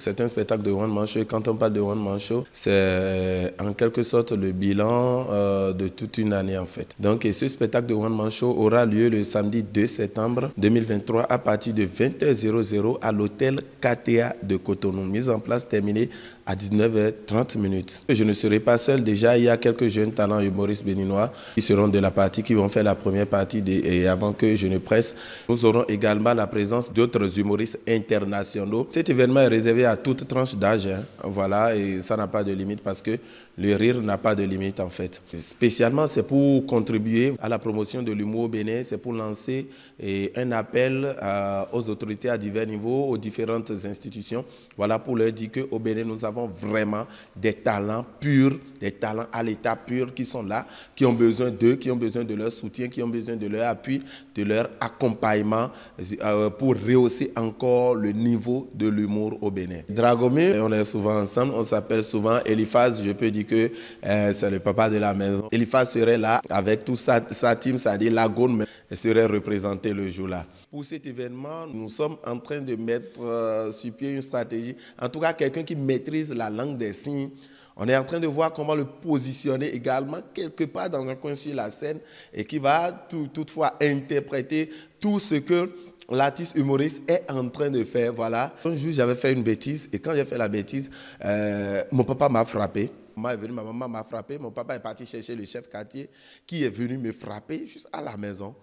C'est un spectacle de One Man Show. Et quand on parle de One Man Show, c'est euh, en quelque sorte le bilan euh, de toute une année en fait. Donc ce spectacle de One Man Show aura lieu le samedi 2 septembre 2023 à partir de 20h00 à l'hôtel KTA de Cotonou. Mise en place terminée à 19h30 minutes. Je ne serai pas seul. Déjà, il y a quelques jeunes talents humoristes béninois qui seront de la partie, qui vont faire la première partie. et avant que je ne presse, nous aurons également la présence d'autres humoristes internationaux. Cet événement est réservé à à toute tranche d'âge, hein. voilà, et ça n'a pas de limite parce que le rire n'a pas de limite en fait. Spécialement, c'est pour contribuer à la promotion de l'humour au Bénin, c'est pour lancer un appel aux autorités à divers niveaux, aux différentes institutions, voilà, pour leur dire qu'au Bénin, nous avons vraiment des talents purs, des talents à l'état pur qui sont là, qui ont besoin d'eux, qui ont besoin de leur soutien, qui ont besoin de leur appui, de leur accompagnement euh, pour rehausser encore le niveau de l'humour au Bénin. Dragomé. on est souvent ensemble, on s'appelle souvent Eliphaz, je peux dire que euh, c'est le papa de la maison. Eliphaz serait là avec toute sa, sa, team, c'est-à-dire la serait représenté le jour-là. Pour cet événement, nous sommes en train de mettre euh, sur pied une stratégie, en tout cas quelqu'un qui maîtrise la langue des signes. On est en train de voir comment le positionner également quelque part dans un coin sur la scène et qui va toutefois interpréter tout ce que l'artiste humoriste est en train de faire. Voilà. Un jour, j'avais fait une bêtise et quand j'ai fait la bêtise, euh, mon papa m'a frappé. Maman ma maman m'a frappé. Mon papa est parti chercher le chef quartier qui est venu me frapper juste à la maison.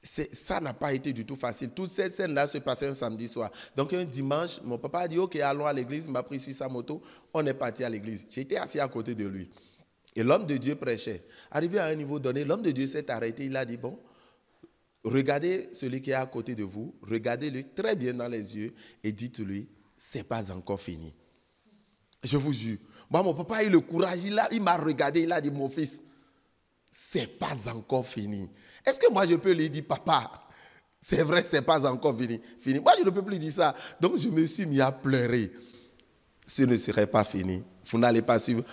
Ça n'a pas été du tout facile. Toutes ces scènes-là se passaient un samedi soir. Donc un dimanche, mon papa a dit, OK, allons à l'église. Il m'a pris sur sa moto. On est parti à l'église. J'étais assis à côté de lui. Et l'homme de Dieu prêchait. Arrivé à un niveau donné, l'homme de Dieu s'est arrêté. Il a dit, bon, Regardez celui qui est à côté de vous, regardez-le très bien dans les yeux et dites-lui, c'est pas encore fini. Je vous jure. Moi, mon papa a eu le courage, il, il m'a regardé, il a dit, mon fils, c'est pas encore fini. Est-ce que moi, je peux lui dire, papa, c'est vrai, c'est pas encore fini, fini. Moi, je ne peux plus dire ça. Donc, je me suis mis à pleurer. Ce ne serait pas fini. Vous n'allez pas suivre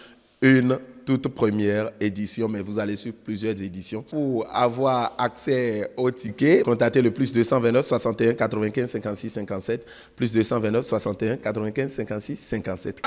une toute première édition, mais vous allez sur plusieurs éditions. Pour avoir accès au ticket, contactez le plus 229 61 95 56 57, plus 229 61 95 56 57.